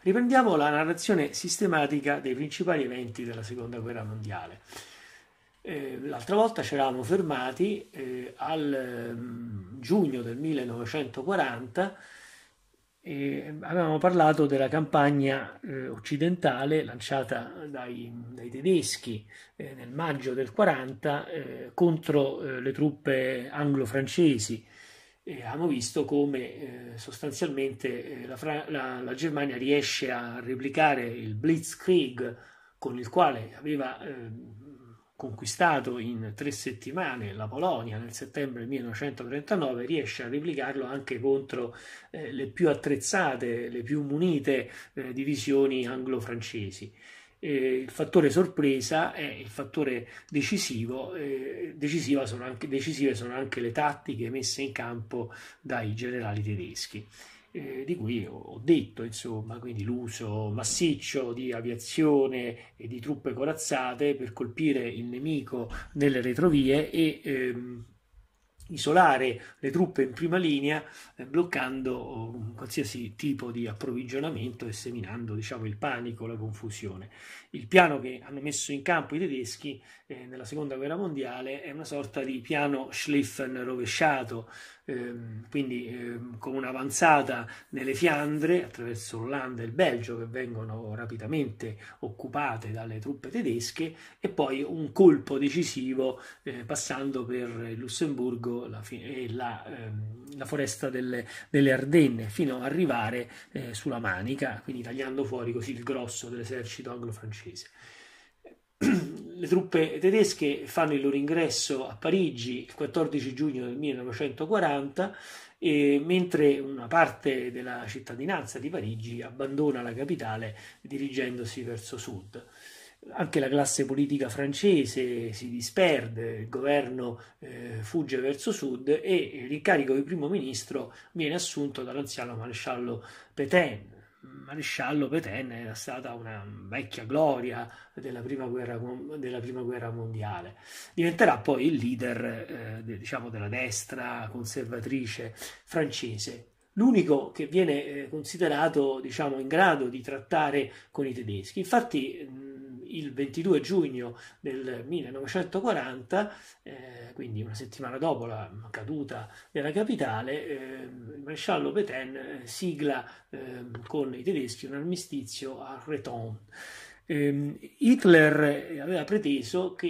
Riprendiamo la narrazione sistematica dei principali eventi della Seconda Guerra Mondiale. Eh, l'altra volta ci eravamo fermati eh, al mm, giugno del 1940 e avevamo parlato della campagna eh, occidentale lanciata dai, dai tedeschi eh, nel maggio del 1940 eh, contro le truppe anglo-francesi abbiamo visto come eh, sostanzialmente eh, la, Fra- la, la, Germania riesce a replicare il Blitzkrieg con il quale aveva ehm, conquistato in tre settimane la Polonia nel settembre 1939, riesce a replicarlo anche contro eh, le più attrezzate, le più munite eh, divisioni anglo-francesi eh, il fattore sorpresa è il fattore decisivo, eh, sono anche, decisive sono anche le tattiche messe in campo dai generali tedeschi. Eh, di cui ho detto, insomma, quindi l'uso massiccio di aviazione e di truppe corazzate per colpire il nemico nelle retrovie e ehm, isolare le truppe in prima linea, eh, bloccando um, qualsiasi tipo di approvvigionamento e seminando diciamo, il panico, la confusione il piano che hanno messo in campo i tedeschi eh, nella seconda guerra mondiale è una sorta di piano Schlieffen rovesciato, ehm, quindi ehm, con un'avanzata nelle Fiandre attraverso l'Olanda e il Belgio che vengono rapidamente occupate dalle truppe tedesche e poi un colpo decisivo eh, passando per il Lussemburgo la fi- e la, ehm, la foresta delle, delle, Ardenne fino ad arrivare eh, sulla Manica, quindi tagliando fuori così il grosso dell'esercito anglo-francese francese. Le truppe tedesche fanno il loro ingresso a Parigi il 14 giugno del 1940, mentre una parte della cittadinanza di Parigi abbandona la capitale dirigendosi verso sud anche la classe politica francese si disperde, il governo eh, fugge verso sud e l'incarico di primo ministro viene assunto dall'anziano maresciallo Petain, maresciallo Petain era stata una vecchia gloria della prima guerra, della prima guerra mondiale. Diventerà poi il leader eh, de, diciamo della destra conservatrice francese, l'unico che viene eh, considerato diciamo, in grado di trattare con i tedeschi. Infatti il 22 giugno del 1940, eh, quindi una settimana dopo la caduta della capitale, eh, il maresciallo Petain eh, sigla ehm, con i tedeschi un armistizio a Reton. Ehm, Hitler aveva preteso che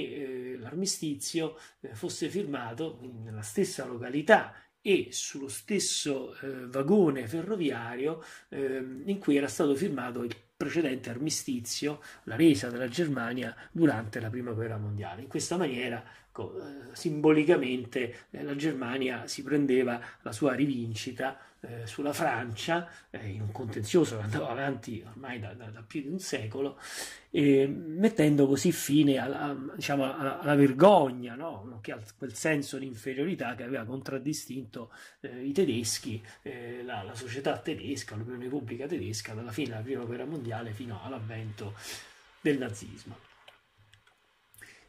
eh, l'armistizio eh, fosse firmato nella stessa località e sullo stesso vagone ferroviario ehm, in cui era stato firmato il precedente armistizio, la resa della Germania durante la prima guerra mondiale. In questa maniera Ecco, eh, simbolicamente eh, la Germania si prendeva la sua rivincita eh, sulla Francia eh, in un contenzioso che andava avanti ormai da, da, da più di un secolo, mettendo così fine alla, diciamo, alla, alla vergogna, no? che a quel senso di inferiorità che aveva contraddistinto eh, i tedeschi, la, la società tedesca, l'opinione pubblica tedesca, dalla fine della prima guerra mondiale fino all'avvento del nazismo.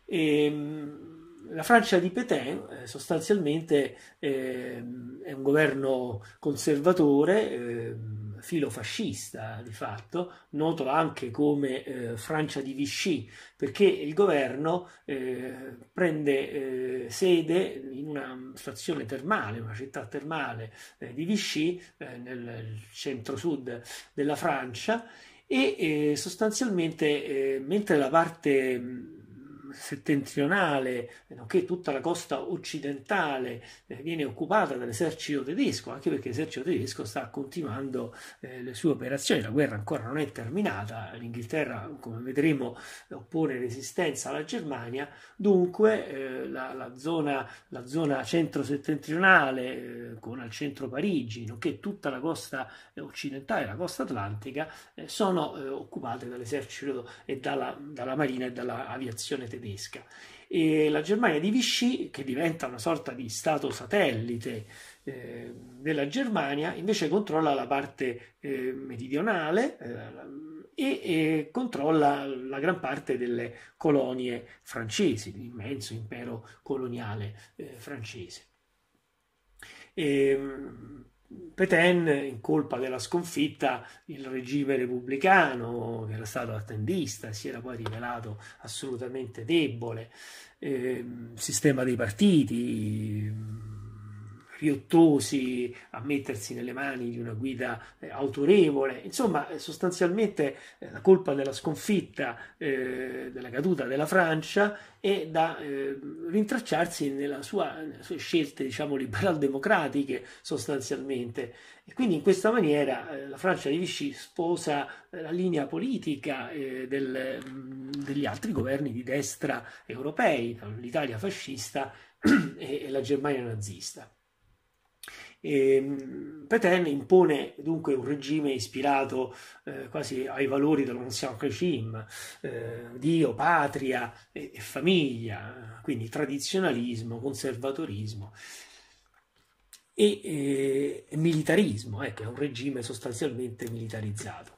E, ehm, la Francia di Pétain eh, sostanzialmente eh, è un governo conservatore, eh, filofascista di fatto, noto anche come eh, Francia di Vichy, perché il governo eh, prende eh, sede in una stazione termale, una città termale di Vichy, nel centro-sud della Francia, e sostanzialmente mentre la parte settentrionale, nonché tutta la costa occidentale, eh, viene occupata dall'esercito tedesco, anche perché l'esercito tedesco sta continuando eh, le sue operazioni, la guerra ancora non è terminata, l'Inghilterra, come vedremo, oppone resistenza alla Germania, dunque eh, la, la, zona, la zona centro-settentrionale con al centro Parigi, nonché tutta la costa occidentale, la costa atlantica, sono occupate dall'esercito e dalla, dalla marina e dall'aviazione tedesca tedesca. E la Germania di Vichy, che diventa una sorta di stato satellite eh, della Germania, invece controlla la parte eh, meridionale eh, e, e, controlla la gran parte delle colonie francesi, l'immenso impero coloniale eh, francese. E, ehm, Petain, in colpa della sconfitta, il regime repubblicano, che era stato attendista, si era poi rivelato assolutamente debole, eh, sistema dei partiti, riottosi a mettersi nelle mani di una guida eh, autorevole. Insomma, eh, sostanzialmente eh, la colpa della sconfitta, eh, della caduta della Francia è da eh, rintracciarsi sua, nelle sue scelte, diciamo, liberal-democratiche sostanzialmente. E quindi in questa maniera eh, la Francia di Vichy sposa la linea politica del, mm, degli altri governi di destra europei, l'Italia fascista e, e la Germania nazista. E ehm, Petain impone dunque un regime ispirato eh, quasi ai valori dell'Ancien Regime, eh, Dio, patria e, e famiglia, quindi tradizionalismo, conservatorismo e, e eh, militarismo, ecco, è un regime sostanzialmente militarizzato.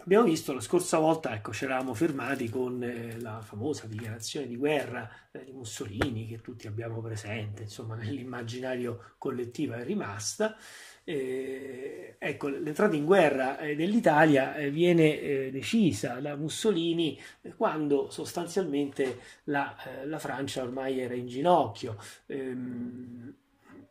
Abbiamo visto la scorsa volta, ecco, ci eravamo fermati con eh, la famosa dichiarazione di guerra eh, di Mussolini, che tutti abbiamo presente, insomma, nell'immaginario collettivo è rimasta. Eh, ecco, l'entrata in guerra eh, dell'Italia viene decisa da Mussolini quando sostanzialmente la, la Francia ormai era in ginocchio. Ehm,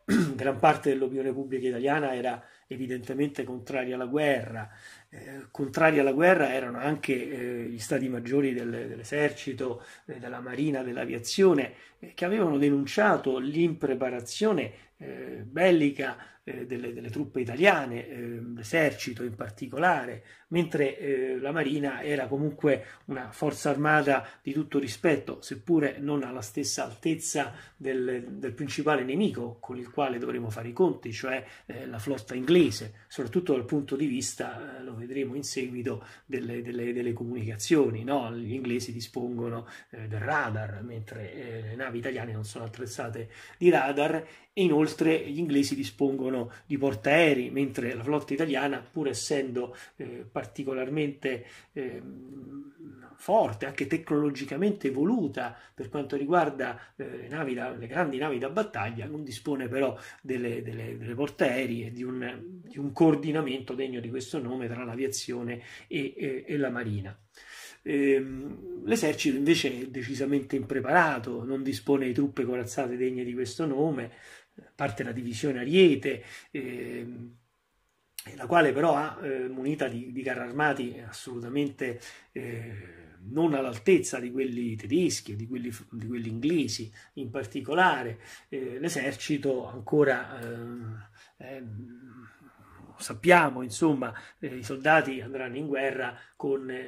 gran parte dell'opinione pubblica italiana era evidentemente contrari alla guerra. Eh, contrari alla guerra erano anche eh, gli stati maggiori del, dell'esercito, eh, della marina, dell'aviazione, eh, che avevano denunciato l'impreparazione eh, bellica eh, delle, delle, truppe italiane, eh, l'esercito in particolare, mentre eh, la marina era comunque una forza armata di tutto rispetto, seppure non alla stessa altezza del, del principale nemico con il quale dovremo fare i conti, cioè eh, la flotta inglese, soprattutto dal punto di vista, eh, lo vedremo in seguito, delle, delle, delle comunicazioni. No? Gli inglesi dispongono eh, del radar, mentre le navi italiane non sono attrezzate di radar e inoltre gli inglesi dispongono di portaerei, mentre la flotta italiana, pur essendo eh, particolarmente eh, forte, anche tecnologicamente evoluta per quanto riguarda eh, le, navi da, le grandi navi da battaglia, non dispone però delle, delle, delle portaerei e di un, di un, coordinamento degno di questo nome tra l'aviazione e, e, e la marina. Ehm, l'esercito invece è decisamente impreparato, non dispone di truppe corazzate degne di questo nome, parte la divisione Ariete, eh, la quale però ha eh, munita di, di, carri armati assolutamente eh, non all'altezza di quelli tedeschi, di quelli, di quelli inglesi in particolare, eh, l'esercito ancora eh, sappiamo, insomma, eh, i soldati andranno in guerra con eh,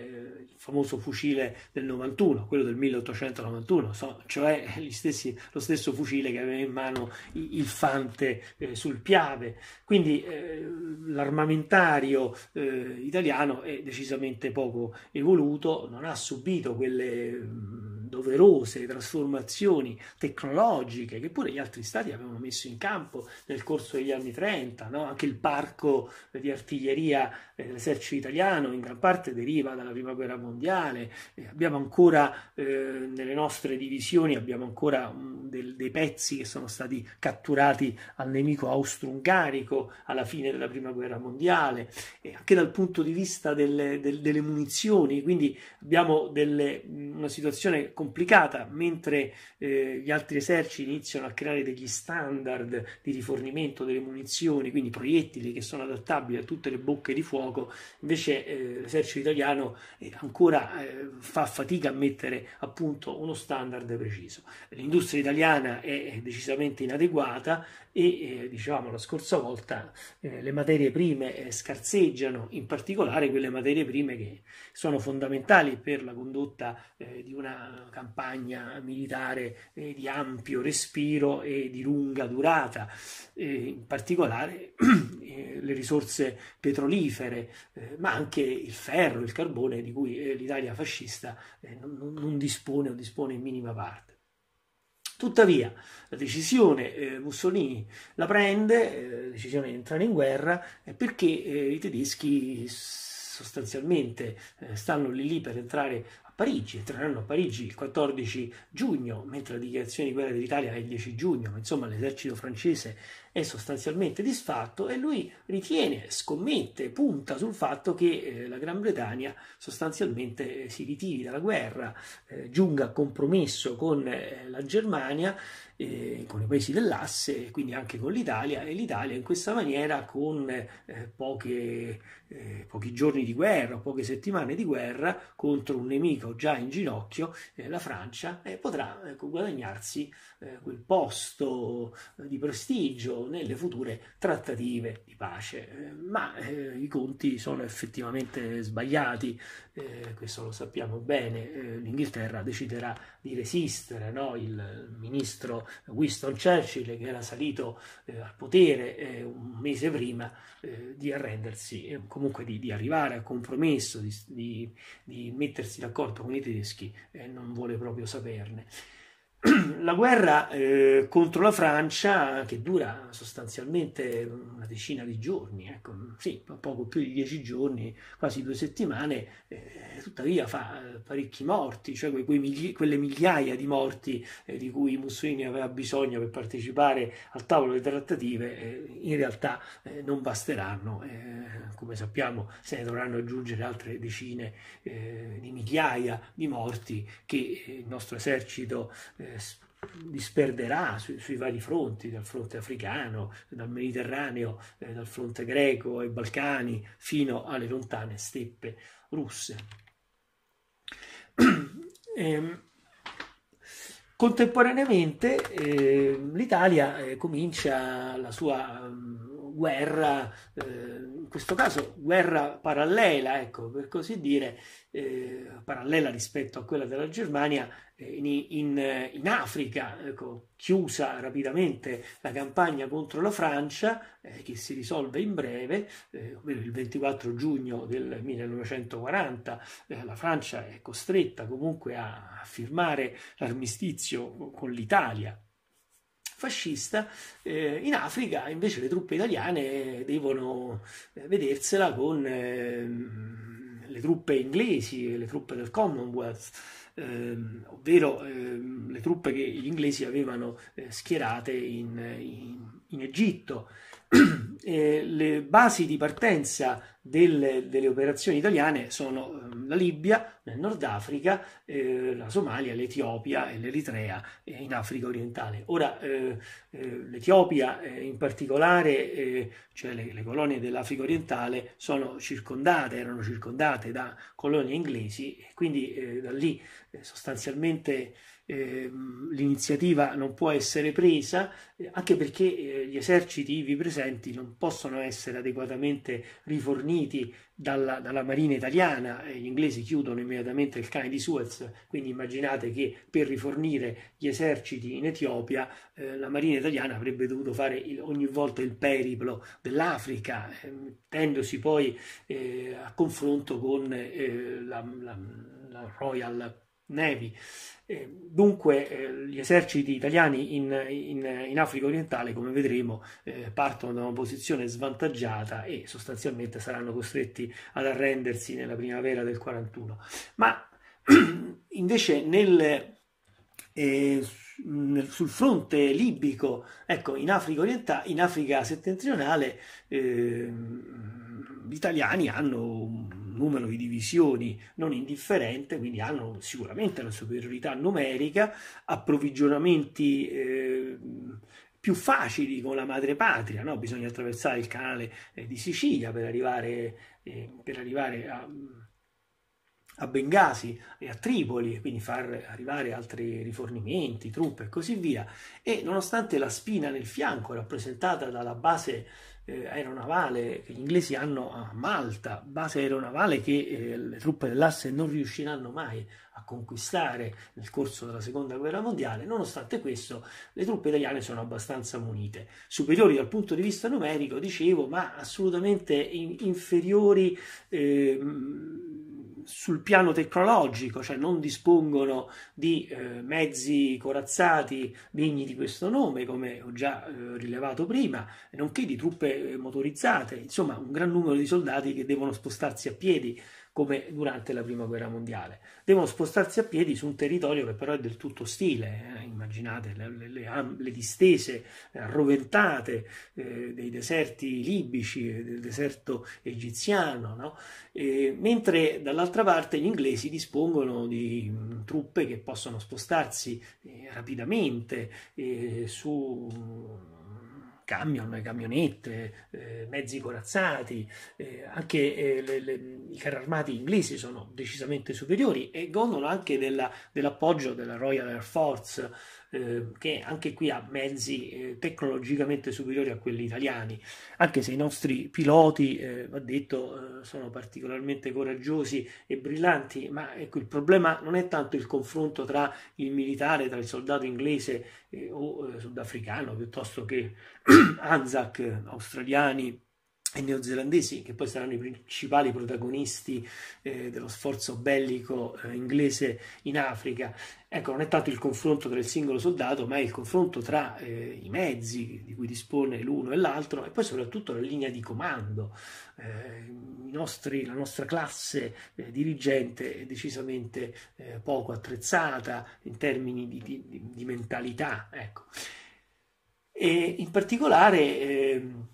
il famoso fucile del 91, quello del 1891, so, cioè stessi, lo stesso fucile che aveva in mano il Fante eh, sul Piave. Quindi eh, l'armamentario eh, italiano è decisamente poco evoluto, non ha subito quelle mm, doverose trasformazioni tecnologiche che pure gli altri stati avevano messo in campo nel corso degli anni 30, no? anche il parco di artiglieria dell'esercito italiano in gran parte deriva dalla prima guerra mondiale, eh, abbiamo ancora eh, nelle nostre divisioni abbiamo ancora um, del, dei pezzi che sono stati catturati al nemico austro-ungarico alla fine della prima guerra mondiale, e anche dal punto di vista delle, del, delle munizioni, quindi abbiamo delle, mm, una situazione complicata mentre eh, gli altri eserciti iniziano a creare degli standard di rifornimento delle munizioni, quindi proiettili che sono adattabili a tutte le bocche di fuoco, invece eh, l'esercito italiano eh, ancora eh, fa fatica a mettere a punto uno standard preciso. L'industria italiana è decisamente inadeguata e eh, dicevamo la scorsa volta eh, le materie prime eh, scarseggiano, in particolare quelle materie prime che sono fondamentali per la condotta di una campagna militare di ampio respiro e di lunga durata, in particolare le risorse petrolifere, eh, ma anche il ferro, il carbone, di cui eh, l'Italia fascista eh, non, non, dispone o dispone in minima parte. Tuttavia, la decisione eh, Mussolini la prende, eh, la decisione di entrare in guerra, perché i tedeschi sostanzialmente stanno lì lì per entrare a Parigi, entreranno a Parigi il 14 giugno, mentre la dichiarazione di guerra dell'Italia è il 10 giugno, ma insomma l'esercito francese è sostanzialmente disfatto e lui ritiene, scommette, punta sul fatto che eh, la Gran Bretagna sostanzialmente eh, si ritiri dalla guerra, eh, giunga a compromesso con eh, la Germania, eh, con i paesi dell'asse, quindi anche con l'Italia e l'Italia in questa maniera con eh, poche, pochi giorni di guerra, poche settimane di guerra contro un nemico già in ginocchio, la Francia, potrà ecco, guadagnarsi quel posto di prestigio nelle future trattative di pace. Eh, ma eh, i conti sono effettivamente sbagliati, eh, questo lo sappiamo bene, eh, l'Inghilterra deciderà di resistere, no? il ministro Winston Churchill che era salito eh, al potere eh, un mese prima di arrendersi, comunque di, di, arrivare a compromesso, di, di, di mettersi d'accordo con i tedeschi, non vuole proprio saperne la guerra eh, contro la Francia, che dura sostanzialmente una decina di giorni, ecco, sì, poco più di dieci giorni, quasi due settimane, eh, tuttavia fa eh, parecchi morti, cioè quei, quei migli- quelle migliaia di morti eh, di cui Mussolini aveva bisogno per partecipare al tavolo delle trattative, eh, in realtà eh, non basteranno, come sappiamo se ne dovranno aggiungere altre decine di migliaia di morti che il nostro esercito eh, disperderà sui, sui vari fronti, dal fronte africano, dal Mediterraneo, eh, dal fronte greco ai Balcani, fino alle lontane steppe russe. Ehm, ehm, eh, contemporaneamente eh, l'Italia comincia la sua um, guerra, eh, in questo caso guerra parallela, ecco, per così dire, eh, parallela rispetto a quella della Germania, eh, in, in, eh, in, Africa, ecco, chiusa rapidamente la campagna contro la Francia, eh, che si risolve in breve, eh, il 24 giugno del 1940, eh, la Francia è costretta comunque a firmare l'armistizio con l'Italia fascista, eh, in Africa invece le truppe italiane devono eh, vedersela con ehm, le truppe inglesi, le truppe del Commonwealth ehm, ovvero ehm, le truppe che gli inglesi avevano eh, schierate in, in, in Egitto eh, le basi di partenza delle, delle operazioni italiane sono ehm, la Libia, nel Nord Africa, eh, la Somalia, l'Etiopia e l'Eritrea in Africa orientale. Ora, eh, eh, l'Etiopia eh, in particolare, cioè le, le, colonie dell'Africa orientale, sono circondate, erano circondate da colonie inglesi, e quindi da lì sostanzialmente Ehm, l'iniziativa non può essere presa, eh, anche perché eh, gli eserciti ivi presenti non possono essere adeguatamente riforniti dalla, dalla Marina italiana, gli inglesi chiudono immediatamente il cane di Suez, quindi immaginate che per rifornire gli eserciti in Etiopia eh, la Marina italiana avrebbe dovuto fare il, ogni volta il periplo dell'Africa, eh, mettendosi poi eh, a confronto con eh, la, la, la Royal nevi. Eh, dunque eh, gli eserciti italiani in, in, in, Africa orientale, come vedremo, eh, partono da una posizione svantaggiata e sostanzialmente saranno costretti ad arrendersi nella primavera del 41. Ma invece nel, sul fronte libico, ecco, in Africa orientale, in Africa settentrionale, ehm, gli italiani hanno numero di divisioni non indifferente, quindi hanno sicuramente una superiorità numerica, approvvigionamenti eh, più facili con la madrepatria, no? bisogna attraversare il canale eh, di Sicilia per arrivare, eh, per arrivare a, a, Bengasi e a Tripoli, quindi far arrivare altri rifornimenti, truppe e così via. E nonostante la spina nel fianco rappresentata dalla base eh, aeronavale che gli inglesi hanno a Malta, base aeronavale che eh, le truppe dell'asse non riusciranno mai a conquistare nel corso della seconda guerra mondiale. Nonostante questo, le truppe italiane sono abbastanza munite, superiori dal punto di vista numerico, dicevo, ma assolutamente in- inferiori. Eh, sul piano tecnologico, cioè non dispongono di eh, mezzi corazzati degni di questo nome, come ho già eh, rilevato prima, nonché di truppe eh, motorizzate, insomma un gran numero di soldati che devono spostarsi a piedi come durante la prima guerra mondiale. Devono spostarsi a piedi su un territorio che però è del tutto ostile, eh? immaginate le, le, le distese eh, arroventate eh, dei deserti libici, eh, del deserto egiziano, no? e, mentre dall'altra parte gli inglesi dispongono di mh, mm, truppe che possono spostarsi eh, rapidamente eh, su camion, camionette, eh, mezzi corazzati, eh, anche eh, le, le, i carri armati inglesi sono decisamente superiori e godono anche della, dell'appoggio della Royal Air Force Ehm, che anche qui ha mezzi eh, tecnologicamente superiori a quelli italiani, anche se i nostri piloti, eh, va detto, eh, sono particolarmente coraggiosi e brillanti, ma ecco, il problema non è tanto il confronto tra il militare, tra il soldato inglese eh, o eh, sudafricano, piuttosto che Anzac, australiani, e neozelandesi, che poi saranno i principali protagonisti eh, dello sforzo bellico eh, inglese in Africa. Ecco, non è tanto il confronto tra il singolo soldato, ma è il confronto tra eh, i mezzi di cui dispone l'uno e l'altro e poi soprattutto la linea di comando. Eh, nostri, la nostra classe eh, dirigente è decisamente eh, poco attrezzata in termini di, di, di mentalità. Ecco. E in particolare ehm,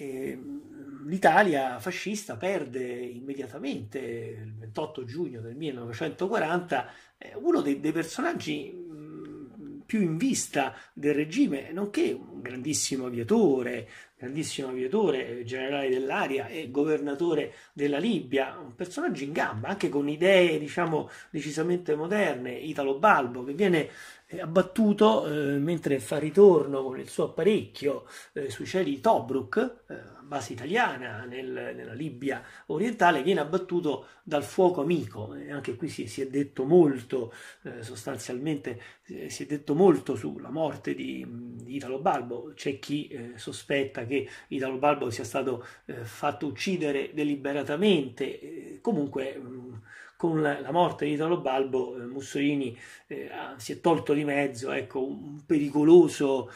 Ehm, l'Italia fascista perde immediatamente, il 28 giugno del 1940, eh, uno dei, dei personaggi mm, più in vista del regime, nonché un grandissimo aviatore, grandissimo aviatore, eh, generale dell'aria e governatore della Libia, un personaggio in gamba, anche con idee diciamo decisamente moderne, Italo Balbo, che viene eh, abbattuto eh, mentre fa ritorno con il suo apparecchio eh, sui cieli di Tobruk, eh, base italiana nel, nella Libia orientale viene abbattuto dal fuoco amico e anche qui si, si è detto molto eh, sostanzialmente eh, si è detto molto sulla morte di, di Italo Balbo c'è chi eh, sospetta che Italo Balbo sia stato eh, fatto uccidere deliberatamente comunque mh, mm, con la, morte di Italo Balbo eh, Mussolini eh, si è tolto di mezzo ecco, un pericoloso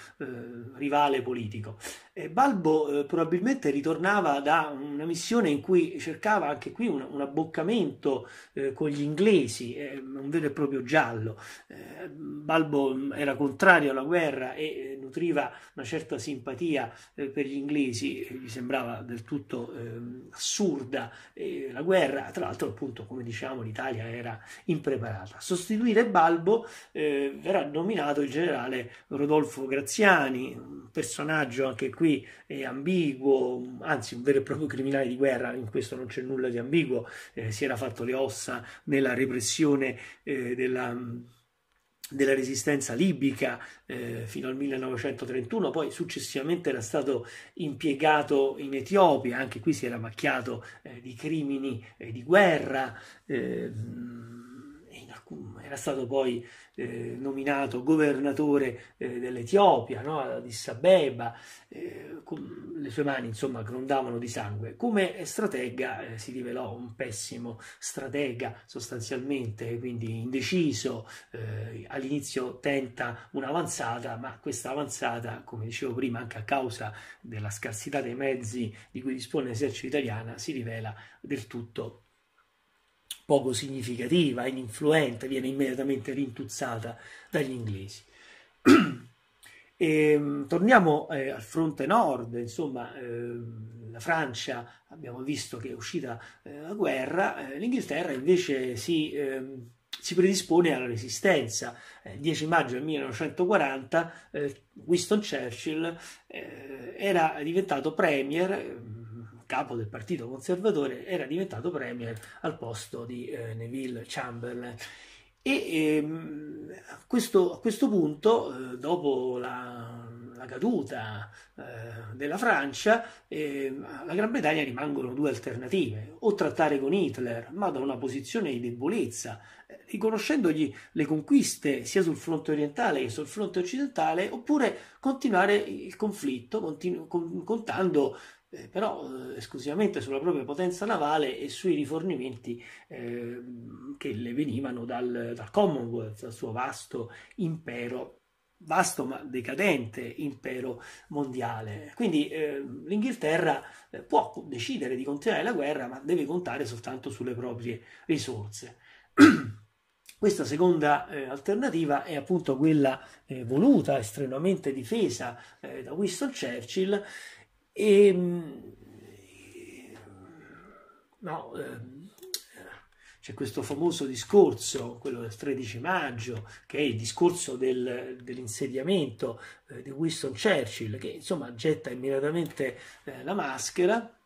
rivale politico eh, Balbo eh, probabilmente ritornava da una missione in cui cercava anche qui un, un abboccamento eh, con gli inglesi, eh, un vero e proprio giallo. Eh, Balbo mm, era contrario alla guerra e eh, nutriva una certa simpatia per gli inglesi, gli sembrava del tutto ehm, assurda la guerra, tra l'altro appunto come diciamo l'Italia era impreparata. A sostituire Balbo verrà nominato il generale Rodolfo Graziani, un personaggio anche qui qui è ambiguo, anzi un vero e proprio criminale di guerra, in questo non c'è nulla di ambiguo, eh, si era fatto le ossa nella repressione eh, della della resistenza libica eh, fino al 1931, poi successivamente era stato impiegato in Etiopia, anche qui si era macchiato eh, di crimini eh, di guerra. Mh, ehm, era stato poi eh, nominato governatore eh, dell'Etiopia, no? Addis Abeba, eh, le sue mani insomma grondavano di sangue. Come stratega eh, si rivelò un pessimo stratega sostanzialmente, quindi indeciso, eh, all'inizio tenta un'avanzata, ma questa avanzata, come dicevo prima, anche a causa della scarsità dei mezzi di cui dispone l'esercito italiano, si rivela del tutto poco significativa, ininfluente, viene immediatamente rintuzzata dagli inglesi. E, ehm, torniamo eh, al fronte nord, insomma, eh, la Francia abbiamo visto che è uscita eh, la guerra, eh, l'Inghilterra invece si, ehm, si, predispone alla resistenza. Eh, 10 maggio 1940 eh, Winston Churchill eh, era diventato premier ehm, capo del partito conservatore, era diventato premier al posto di eh, Neville Chamberlain. E ehm, questo, a, questo, punto, eh, dopo la, la caduta eh, della Francia, eh, alla Gran Bretagna rimangono due alternative, o trattare con Hitler, ma da una posizione di debolezza, eh, riconoscendogli le conquiste sia sul fronte orientale che sul fronte occidentale, oppure continuare il conflitto continu- contando eh, però eh, esclusivamente sulla propria potenza navale e sui rifornimenti eh, che le venivano dal, dal Commonwealth, dal suo vasto impero vasto ma decadente impero mondiale. Quindi ehm, eh, l'Inghilterra può decidere di continuare la guerra, ma deve contare soltanto sulle proprie risorse. Questa seconda eh, alternativa è appunto quella eh, voluta, estremamente difesa eh, da Winston Churchill e, ehm, no, ehm, c'è questo famoso discorso, quello del 13 maggio, che è il discorso del, dell'insediamento eh, di Winston Churchill, che insomma getta immediatamente eh, la maschera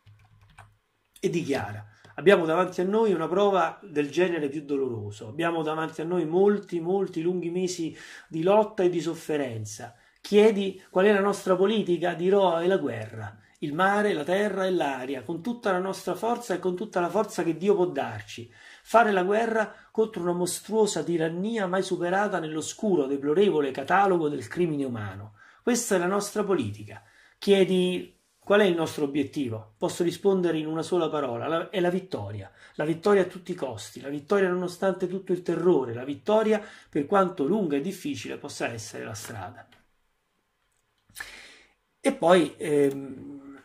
e dichiara abbiamo davanti a noi una prova del genere più doloroso, abbiamo davanti a noi molti, molti lunghi mesi di lotta e di sofferenza Chiedi qual è la nostra politica, dirò è la guerra, il mare, la terra e l'aria, con tutta la nostra forza e con tutta la forza che Dio può darci. Fare la guerra contro una mostruosa tirannia mai superata nell'oscuro, deplorevole catalogo del crimine umano. Questa è la nostra politica. Chiedi qual è il nostro obiettivo? Posso rispondere in una sola parola, la, è la vittoria. La vittoria a tutti i costi, la vittoria nonostante tutto il terrore, la vittoria per quanto lunga e difficile possa essere la strada. E poi ehm,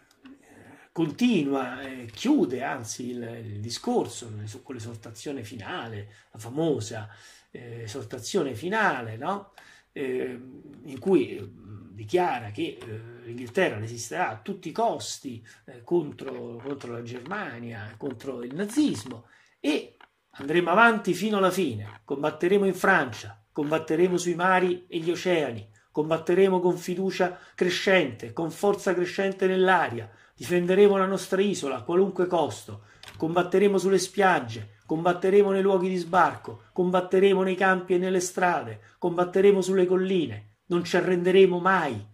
continua, eh, chiude anzi il, il discorso con l'esortazione finale, la famosa eh, esortazione finale, no? eh, in cui ehm, dichiara che eh, l'Inghilterra resisterà a tutti i costi eh, contro, contro la Germania, contro il nazismo e andremo avanti fino alla fine, combatteremo in Francia, combatteremo sui mari e gli oceani, Combatteremo con fiducia crescente, con forza crescente nell'aria. Difenderemo la nostra isola a qualunque costo. Combatteremo sulle spiagge, combatteremo nei luoghi di sbarco, combatteremo nei campi e nelle strade, combatteremo sulle colline. Non ci arrenderemo mai.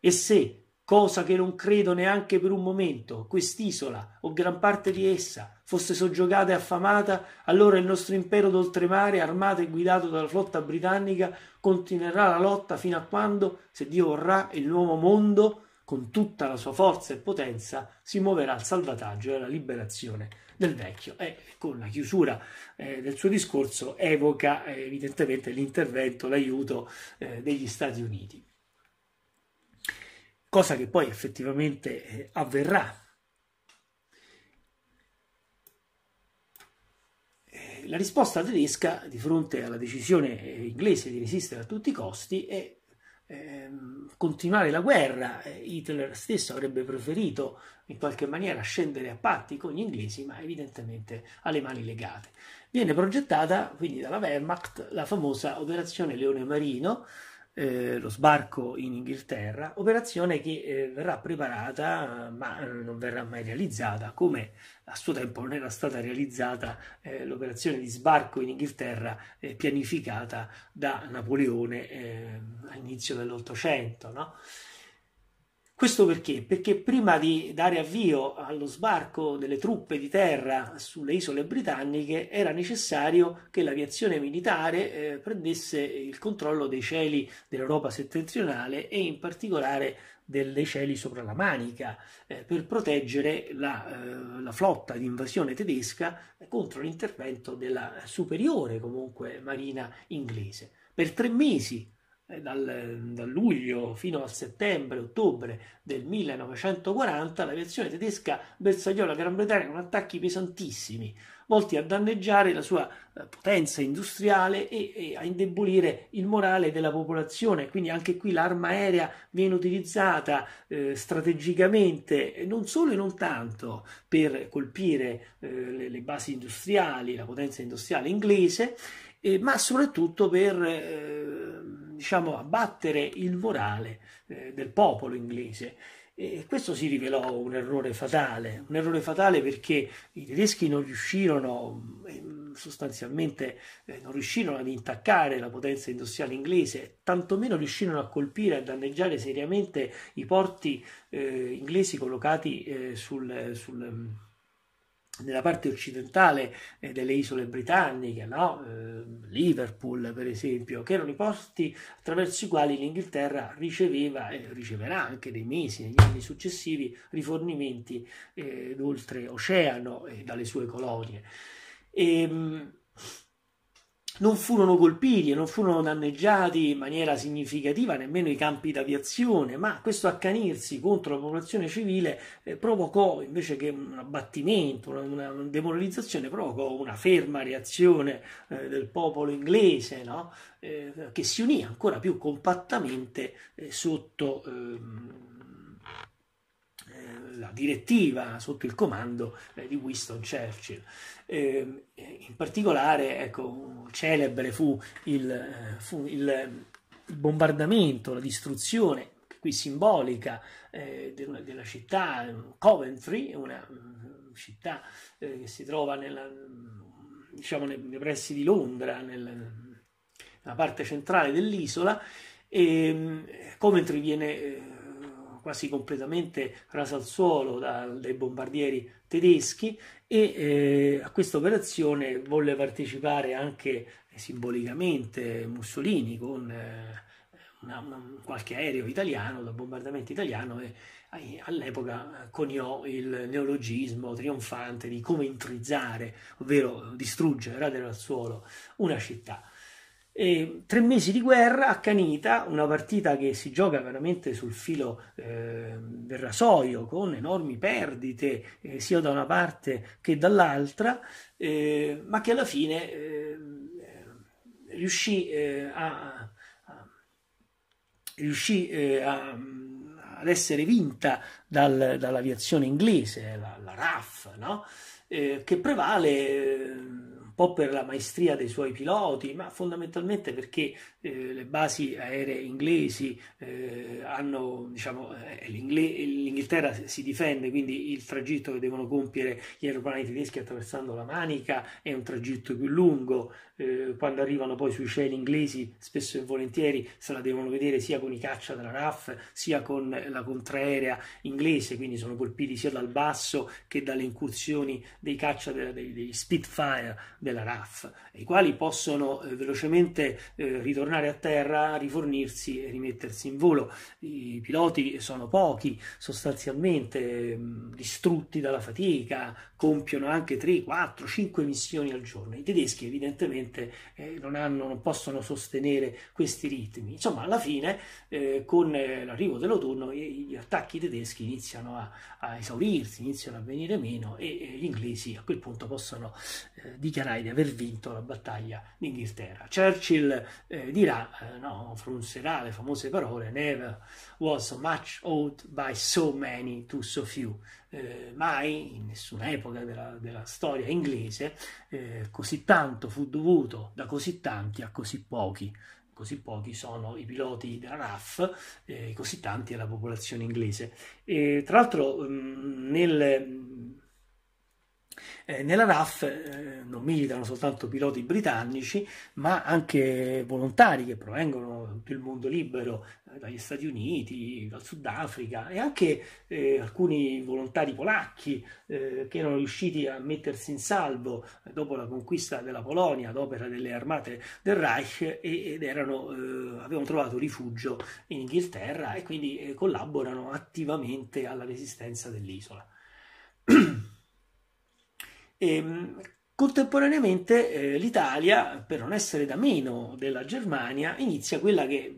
E se cosa che non credo neanche per un momento, quest'isola o gran parte di essa fosse soggiogata e affamata, allora il nostro impero d'oltremare, armato e guidato dalla flotta britannica, continuerà la lotta fino a quando, se Dio vorrà, il nuovo mondo, con tutta la sua forza e potenza, si muoverà al salvataggio e alla liberazione del vecchio. E con la chiusura eh, del suo discorso evoca eh, evidentemente l'intervento, l'aiuto eh, degli Stati Uniti cosa che poi effettivamente eh, avverrà. Eh, la risposta tedesca di fronte alla decisione eh, inglese di resistere a tutti i costi è ehm, continuare la guerra. Hitler stesso avrebbe preferito in qualche maniera scendere a patti con gli inglesi, ma evidentemente alle mani legate. Viene progettata quindi dalla Wehrmacht la famosa operazione Leone Marino, eh, lo sbarco in Inghilterra, operazione che eh, verrà preparata ma eh, non verrà mai realizzata, come a suo tempo non era stata realizzata eh, l'operazione di sbarco in Inghilterra eh, pianificata da Napoleone eh, all'inizio dell'Ottocento. No? Questo perché? Perché prima di dare avvio allo sbarco delle truppe di terra sulle isole britanniche era necessario che l'aviazione militare eh, prendesse il controllo dei cieli dell'Europa settentrionale e in particolare delle cieli sopra la Manica eh, per proteggere la, eh, la flotta di invasione tedesca contro l'intervento della superiore comunque marina inglese. Per tre mesi eh, dal, dal, luglio fino al settembre-ottobre del 1940 l'aviazione tedesca bersagliò la Gran Bretagna con attacchi pesantissimi, volti a danneggiare la sua eh, potenza industriale e, e a indebolire il morale della popolazione. Quindi anche qui l'arma aerea viene utilizzata eh, strategicamente non solo e non tanto per colpire eh, le, le basi industriali, la potenza industriale inglese, eh, ma soprattutto per eh, diciamo, abbattere il morale eh, del popolo inglese. E questo si rivelò un errore fatale, un errore fatale perché i tedeschi non riuscirono eh, sostanzialmente eh, non riuscirono ad intaccare la potenza industriale inglese, tantomeno riuscirono a colpire e danneggiare seriamente i porti eh, inglesi collocati eh, sul, sul nella parte occidentale eh, delle isole britanniche, no? eh, Liverpool per esempio, che erano i posti attraverso i quali l'Inghilterra riceveva e eh, riceverà anche nei mesi, negli anni successivi, rifornimenti eh, d'oltreoceano e dalle sue colonie. E, ehm, non furono colpiti e non furono danneggiati in maniera significativa nemmeno i campi d'aviazione, ma questo accanirsi contro la popolazione civile eh, provocò invece che un abbattimento, una, una, demoralizzazione, provocò una ferma reazione eh, del popolo inglese no? eh, che si unì ancora più compattamente eh, sotto ehm, eh, la direttiva sotto il comando eh, di Winston Churchill. Ehm, eh, in particolare, ecco, celebre fu il, fu il bombardamento, la distruzione qui simbolica eh, della, della città Coventry, una mm, città eh, che si trova nella, mm, diciamo, nei, nei, pressi di Londra, nel, nella parte centrale dell'isola. E, ehm, Coventry viene eh, quasi completamente rasa al suolo da, dai bombardieri tedeschi e eh, a questa operazione volle partecipare anche eh, simbolicamente Mussolini con eh, una, una, qualche aereo italiano, da bombardamento italiano e eh, all'epoca coniò il neologismo trionfante di come coventrizzare, ovvero distruggere, radere al suolo una città. E tre mesi di guerra accanita, una partita che si gioca veramente sul filo eh, del rasoio, con enormi perdite eh, sia da una parte che dall'altra, eh, ma che alla fine eh, riuscì, eh, a, a, riuscì eh, a, ad essere vinta dal, dall'aviazione inglese, la, la RAF, no? che prevale po' per la maestria dei suoi piloti, ma fondamentalmente perché eh, le basi aeree inglesi eh, hanno, diciamo, eh, l'Inghilterra si difende, quindi il tragitto che devono compiere gli aeroplani tedeschi attraversando la Manica è un tragitto più lungo, eh, quando arrivano poi sui cieli inglesi spesso e volentieri se la devono vedere sia con i caccia della RAF sia con la contraerea inglese, quindi sono colpiti sia dal basso che dalle incursioni dei caccia de- de- degli Spitfire della RAF, i quali possono eh, velocemente eh, ritornare a terra, rifornirsi e rimettersi in volo. I piloti sono pochi, sostanzialmente mh, ehm, distrutti dalla fatica, compiono anche 3, 4, 5 missioni al giorno. I tedeschi evidentemente ovviamente eh, non, hanno, non, possono sostenere questi ritmi. Insomma, alla fine, eh, con eh, l'arrivo dell'autunno, gli attacchi tedeschi iniziano a, a, esaurirsi, iniziano a venire meno e, e eh, gli inglesi a quel punto possono eh, dichiarare di aver vinto la battaglia d'Inghilterra. Churchill eh, dirà, no, frunzerà le famose parole, never was much owed by so many to so few. Eh, mai, in nessuna epoca della, della storia inglese, eh, così tanto fu dovuto da così tanti a così pochi. Così pochi sono i piloti della RAF, eh, così tanti è la popolazione inglese. E, tra l'altro, mh, mm, nel, eh, nella RAF eh, non militano soltanto piloti britannici, ma anche volontari che provengono da tutto il mondo libero dagli Stati Uniti, dal Sudafrica e anche eh, alcuni volontari polacchi eh, che erano riusciti a mettersi in salvo eh, dopo la conquista della Polonia ad opera delle armate del Reich ed erano, eh, avevano trovato rifugio in Inghilterra e quindi eh, collaborano attivamente alla resistenza dell'isola. e, ehm, Contemporaneamente eh, l'Italia, per non essere da meno della Germania, inizia quella che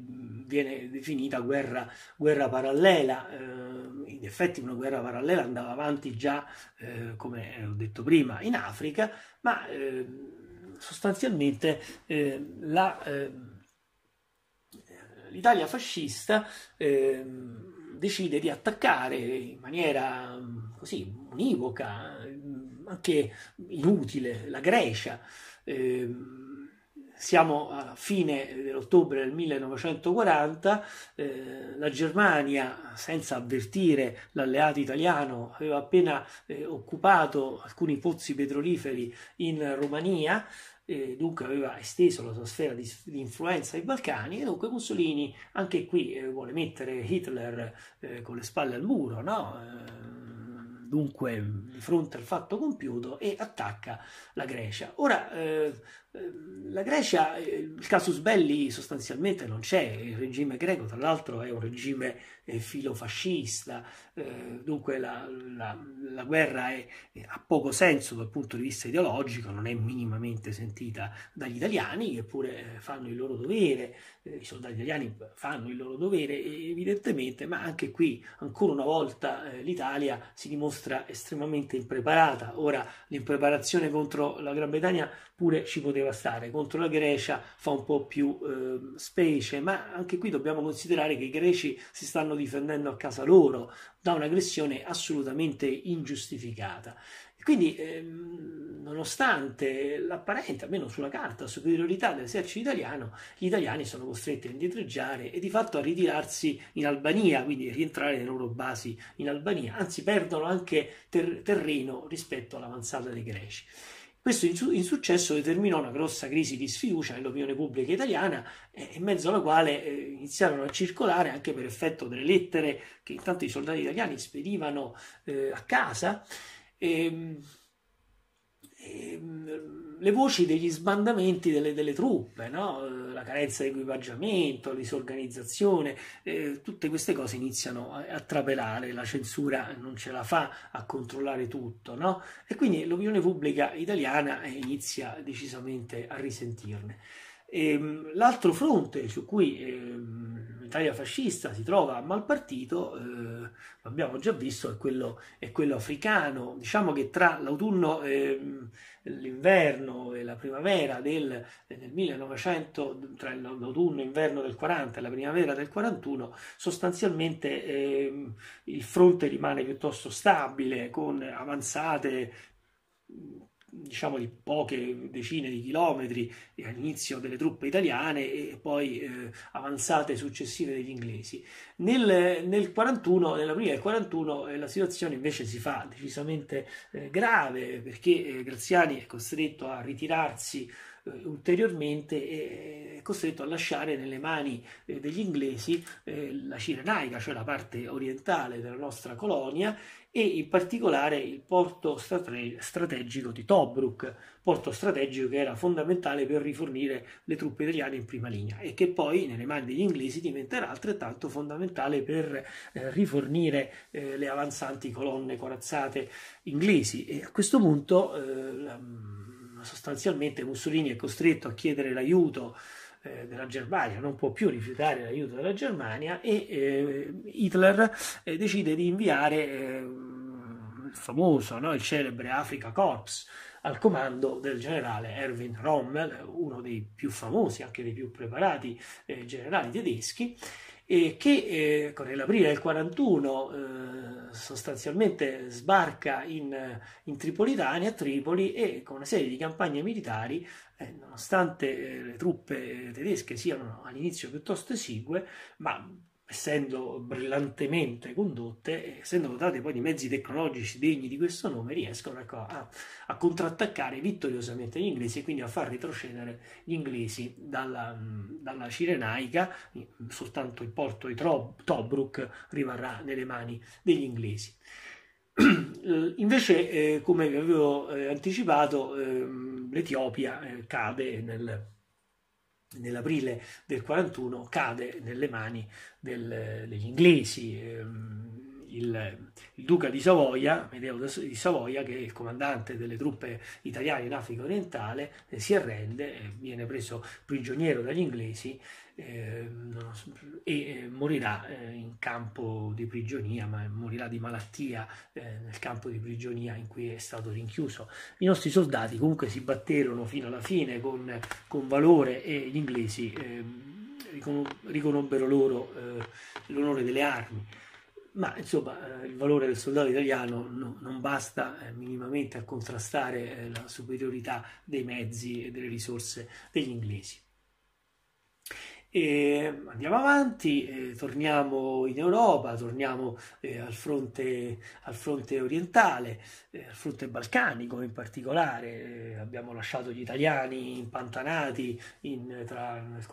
viene definita guerra, guerra parallela. Ehm, in effetti una guerra parallela andava avanti già, eh, come ho detto prima, in Africa, ma ehm, sostanzialmente ehm, la, l'Italia fascista decide di attaccare in maniera così univoca, anche inutile, la Grecia siamo a fine dell'ottobre del 1940, eh, la Germania, senza avvertire l'alleato italiano, aveva appena eh, occupato alcuni pozzi petroliferi in Romania, eh, dunque aveva esteso la sua sfera di, di, influenza ai Balcani e dunque Mussolini anche qui eh, vuole mettere Hitler eh, con le spalle al muro, no? Eh, dunque di fronte al fatto compiuto e attacca la Grecia. Ora eh, la Grecia, il casus belli sostanzialmente non c'è, il regime greco tra l'altro è un regime eh, filofascista, eh, dunque la, la, la guerra è, ha poco senso dal punto di vista ideologico, non è minimamente sentita dagli italiani che pure eh, fanno il loro dovere, i soldati italiani fanno il loro dovere evidentemente, ma anche qui ancora una volta l'Italia si dimostra estremamente impreparata, ora l'impreparazione contro la Gran Bretagna pure ci poteva stare. Contro la Grecia fa un po' più eh, specie, ma anche qui dobbiamo considerare che i greci si stanno difendendo a casa loro da un'aggressione assolutamente ingiustificata. Quindi, ehm, nonostante l'apparente, almeno sulla carta, superiorità dell'esercito italiano, gli italiani sono costretti a indietreggiare e di fatto a ritirarsi in Albania, quindi a rientrare nelle loro basi in Albania, anzi perdono anche ter- terreno rispetto all'avanzata dei greci. Questo insuccesso determinò una grossa crisi di sfiducia nell'opinione pubblica italiana, in mezzo alla quale eh, iniziarono a circolare, anche per effetto delle lettere che intanto i soldati italiani spedivano eh, a casa, ehm, Ehm, le voci degli sbandamenti delle, delle truppe, no? la carenza di equipaggiamento, disorganizzazione, eh, tutte queste cose iniziano a, a, trapelare, la censura non ce la fa a controllare tutto no? e quindi l'opinione pubblica italiana inizia decisamente a risentirne. Ehm, l'altro fronte su cui ehm, l'Italia fascista si trova malpartito, eh, abbiamo già visto, è quello, è quello, africano. Diciamo che tra l'autunno, ehm, l'inverno e la primavera del, del 1900, tra l'autunno e l'inverno del 40 e la primavera del 41, sostanzialmente ehm, il fronte rimane piuttosto stabile, con avanzate diciamo di poche decine di chilometri eh, all'inizio delle truppe italiane e poi eh, avanzate successive degli inglesi. Nel, nel 41, nell'aprile del 41 eh, la situazione invece si fa decisamente eh, grave perché eh, Graziani è costretto a ritirarsi eh, ulteriormente eh, è costretto a lasciare nelle mani eh, degli inglesi la Cirenaica, cioè la parte orientale della nostra colonia, e in particolare il porto strategico di Tobruk, porto strategico che era fondamentale per rifornire le truppe italiane in prima linea e che poi nelle mani degli inglesi diventerà altrettanto fondamentale per eh, rifornire eh, le avanzanti colonne corazzate inglesi e a questo punto eh, la, sostanzialmente Mussolini è costretto a chiedere l'aiuto eh, della Germania, non può più rifiutare l'aiuto della Germania e eh, Hitler eh, decide di inviare ehm, il famoso, no, il celebre Africa Corps al comando del generale Erwin Rommel, uno dei più famosi, anche dei più preparati eh, generali tedeschi, e che eh, con ecco, del 41 eh, sostanzialmente sbarca in, eh, in, Tripolitania, a Tripoli e con una serie di campagne militari, eh, nonostante eh, le truppe tedesche siano all'inizio piuttosto esigue, ma essendo brillantemente condotte, essendo dotate poi di mezzi tecnologici degni di questo nome, riescono ecco, a, a, contrattaccare vittoriosamente gli inglesi e quindi a far retrocedere gli inglesi dalla, dalla Cirenaica, soltanto il porto di Tobruk rimarrà nelle mani degli inglesi. Invece, eh, come vi avevo eh, anticipato, ehm, eh, l'Etiopia cade nel nell'aprile del 41 cade nelle mani del, degli inglesi. Ehm, il, il duca di Savoia, Medeo di Savoia, che è il comandante delle truppe italiane in Africa orientale, eh, si arrende, eh, viene preso prigioniero dagli inglesi ehm, eh, e morirà eh, in campo di prigionia, ma morirà di malattia eh, nel campo di prigionia in cui è stato rinchiuso. I nostri soldati comunque si batterono fino alla fine con, con valore e gli inglesi ehm, riconobbero loro l'onore delle armi ma insomma eh, il valore del soldato italiano no, non basta eh, minimamente a contrastare eh, la superiorità dei mezzi e delle risorse degli inglesi. E andiamo avanti, eh, torniamo in Europa, torniamo eh, al, fronte, al, fronte, orientale, eh, al fronte balcanico in particolare. Eh, abbiamo lasciato gli italiani impantanati in, tra, nel,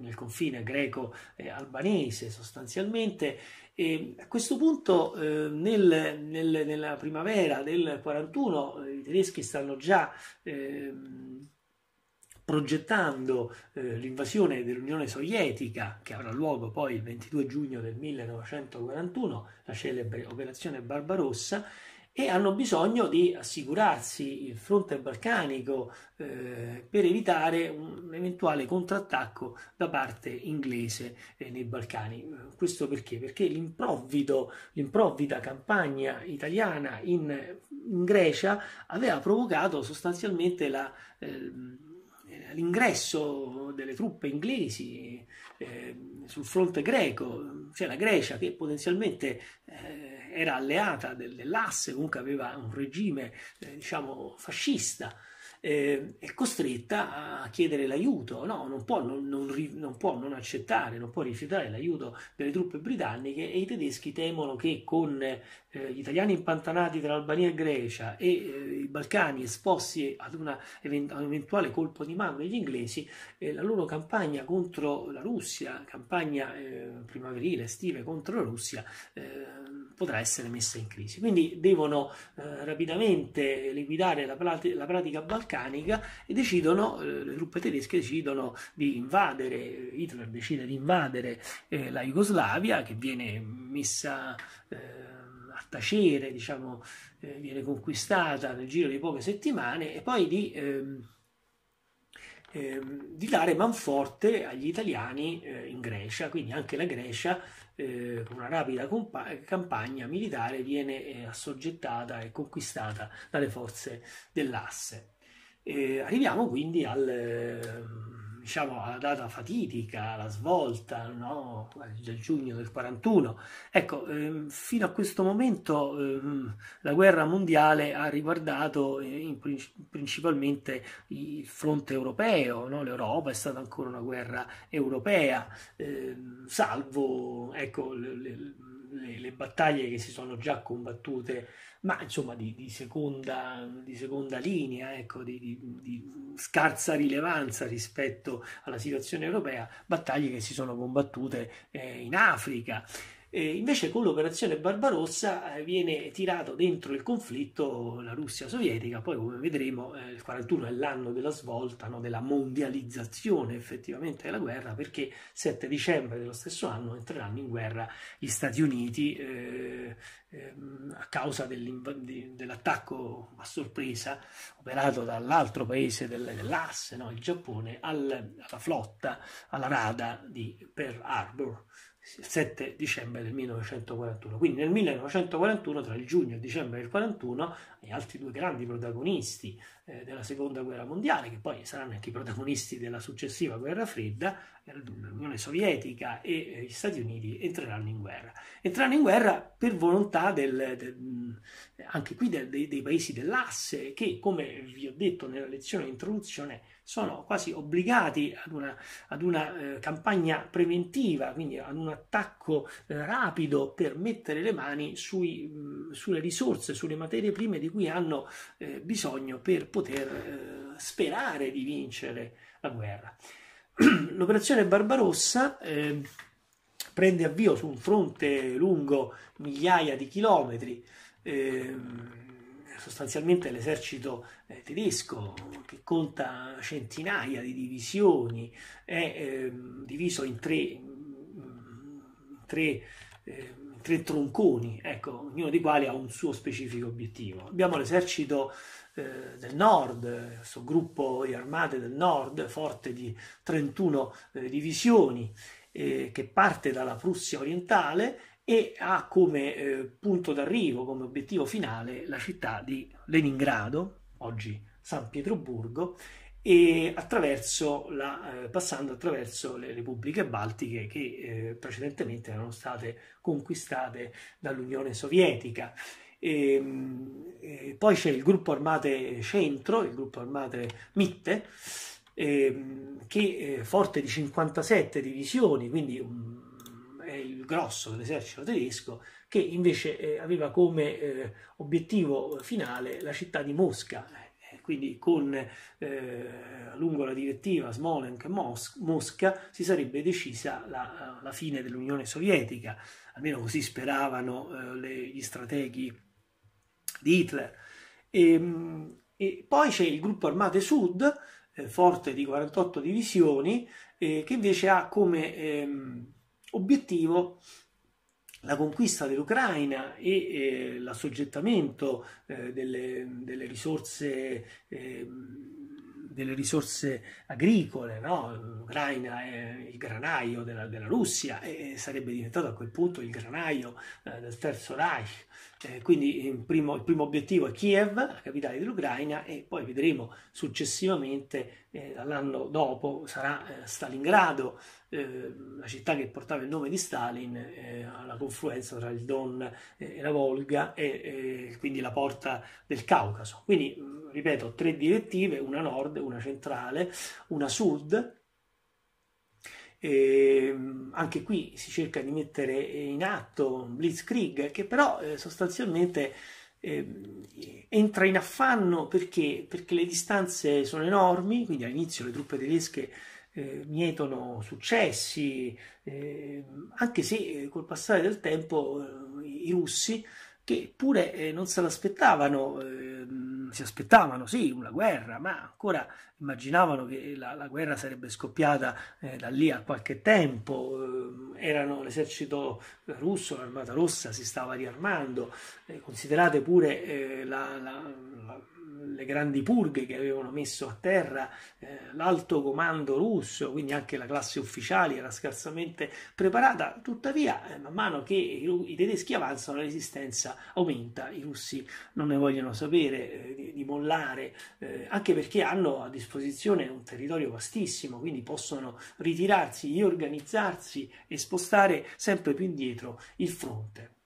nel, confine greco-albanese sostanzialmente. E a questo punto, eh, nel, nel, nella primavera del 41, eh, i tedeschi stanno già ehm, progettando eh, l'invasione dell'Unione Sovietica, che avrà luogo poi il 22 giugno del 1941, la celebre operazione Barbarossa, e hanno bisogno di assicurarsi il fronte balcanico eh, per evitare un eventuale contrattacco da parte inglese eh, nei Balcani. Eh, questo perché? Perché l'improvvida campagna italiana in, in, Grecia aveva provocato sostanzialmente la... Eh, l'ingresso delle truppe inglesi eh, sul fronte greco, cioè la Grecia che potenzialmente eh, era alleata del, dell'asse, comunque aveva un regime eh, diciamo fascista, eh, è costretta a chiedere l'aiuto, no, non, può, non, non, non, può non accettare, non può rifiutare l'aiuto delle truppe britanniche e i tedeschi temono che con eh, gli italiani impantanati tra Albania e Grecia e eh, i Balcani esposti ad, una, ad, un eventuale colpo di mano degli inglesi, eh, la loro campagna contro la Russia, campagna eh, primaverile, estive contro la Russia, eh, potrà essere messa in crisi. Quindi devono rapidamente liquidare la, la, pratica balcanica e decidono, le truppe tedesche decidono di invadere, Hitler decide di invadere la Jugoslavia che viene messa tacere, diciamo, eh, viene conquistata nel giro di poche settimane e poi di, ehm, ehm, di dare manforte agli italiani eh, in Grecia, quindi anche la Grecia eh, con una rapida compa- campagna militare viene eh, assoggettata e conquistata dalle forze dell'asse. Eh, arriviamo quindi al ehm, diciamo, alla data fatidica, alla svolta no? del giugno del 41. Ecco, ehm, fino a questo momento ehm, la guerra mondiale ha riguardato eh, principalmente il fronte europeo, no? l'Europa è stata ancora una guerra europea, ehm, salvo ecco, le, le le, le, battaglie che si sono già combattute, ma insomma di, di, seconda, di seconda, linea, ecco, di, di, scarsa rilevanza rispetto alla situazione europea, battaglie che si sono combattute eh, in Africa. E invece con l'operazione Barbarossa eh, viene tirato dentro il conflitto la Russia sovietica, poi come vedremo eh, il 41 è l'anno della svolta, no, della mondializzazione effettivamente della guerra, perché 7 dicembre dello stesso anno entreranno in guerra gli Stati Uniti eh, eh, a causa dell'attacco a sorpresa operato dall'altro paese del, dell'asse, no, il Giappone, al, alla flotta, alla rada di Pearl Harbor. 7 dicembre del 1941. Quindi nel 1941, tra il giugno e il dicembre del 1941, gli altri due grandi protagonisti eh, della Seconda Guerra Mondiale, che poi saranno anche i protagonisti della successiva Guerra Fredda, l'Unione Sovietica e eh, gli Stati Uniti entreranno in guerra. Entreranno in guerra per volontà del, del, anche qui del, dei, dei, paesi dell'asse che, come vi ho detto nella lezione di introduzione, sono quasi obbligati ad una, ad una eh, campagna preventiva, quindi ad un attacco eh, rapido per mettere le mani sui, mh, sulle risorse, sulle materie prime di cui hanno eh, bisogno per poter eh, sperare di vincere la guerra. L'operazione Barbarossa eh, prende avvio su un fronte lungo migliaia di chilometri. Eh, sostanzialmente l'esercito eh, tedesco, che conta centinaia di divisioni, è ehm, diviso in tre, in tre ehm, tre tronconi, ecco, ognuno dei quali ha un suo specifico obiettivo. Abbiamo l'esercito eh, del nord, questo gruppo di armate del nord, forte di 31 eh, divisioni, eh, che parte dalla Prussia orientale e ha come eh, punto d'arrivo, come obiettivo finale, la città di Leningrado, oggi San Pietroburgo, e attraverso la, eh, passando attraverso le repubbliche baltiche che eh, precedentemente erano state conquistate dall'Unione Sovietica. E, ehm, e eh, poi c'è il gruppo armate centro, il gruppo armate Mitte, ehm, eh, che è forte di 57 divisioni, quindi um, è il grosso dell'esercito tedesco, che invece eh, aveva come eh, obiettivo finale la città di Mosca, quindi con eh, lungo la direttiva Smolensk Mos- Mosca si sarebbe decisa la, la, fine dell'Unione Sovietica, almeno così speravano eh, le, gli strateghi di Hitler. E, ehm, e poi c'è il gruppo Armate Sud, eh, forte di 48 divisioni, eh, che invece ha come ehm, obiettivo la conquista dell'Ucraina e eh, l'assoggettamento eh, delle, delle, risorse, eh, delle, risorse, agricole, no? l'Ucraina è il granaio della, della Russia e sarebbe diventato a quel punto il granaio eh, del Terzo Reich. Eh, quindi il primo, il primo obiettivo è Kiev, la capitale dell'Ucraina, e poi vedremo successivamente eh, l'anno dopo sarà eh, Stalingrado, eh, la città che portava il nome di Stalin, eh, alla confluenza tra il Don e la Volga e quindi la porta del Caucaso. Quindi, ripeto, tre direttive, una nord, una centrale, una sud, eh, anche qui si cerca di mettere in atto un blitzkrieg che però eh, sostanzialmente eh, entra in affanno perché? perché le distanze sono enormi, quindi all'inizio le truppe tedesche eh, mietono successi, eh, anche se eh, col passare del tempo eh, i russi che pure eh, non se l'aspettavano, eh, si aspettavano sì una guerra, ma ancora immaginavano che la, la guerra sarebbe scoppiata eh, da lì a qualche tempo, ehm, erano l'esercito russo, l'armata rossa si stava riarmando, eh, considerate pure eh, la, la, la le grandi purghe che avevano messo a terra eh, l'alto comando russo, quindi anche la classe ufficiale era scarsamente preparata. Tuttavia, eh, man mano che i, i, tedeschi avanzano, la resistenza aumenta, i russi non ne vogliono sapere eh, di, di, mollare, eh, anche perché hanno a disposizione un territorio vastissimo, quindi possono ritirarsi, riorganizzarsi e spostare sempre più indietro il fronte.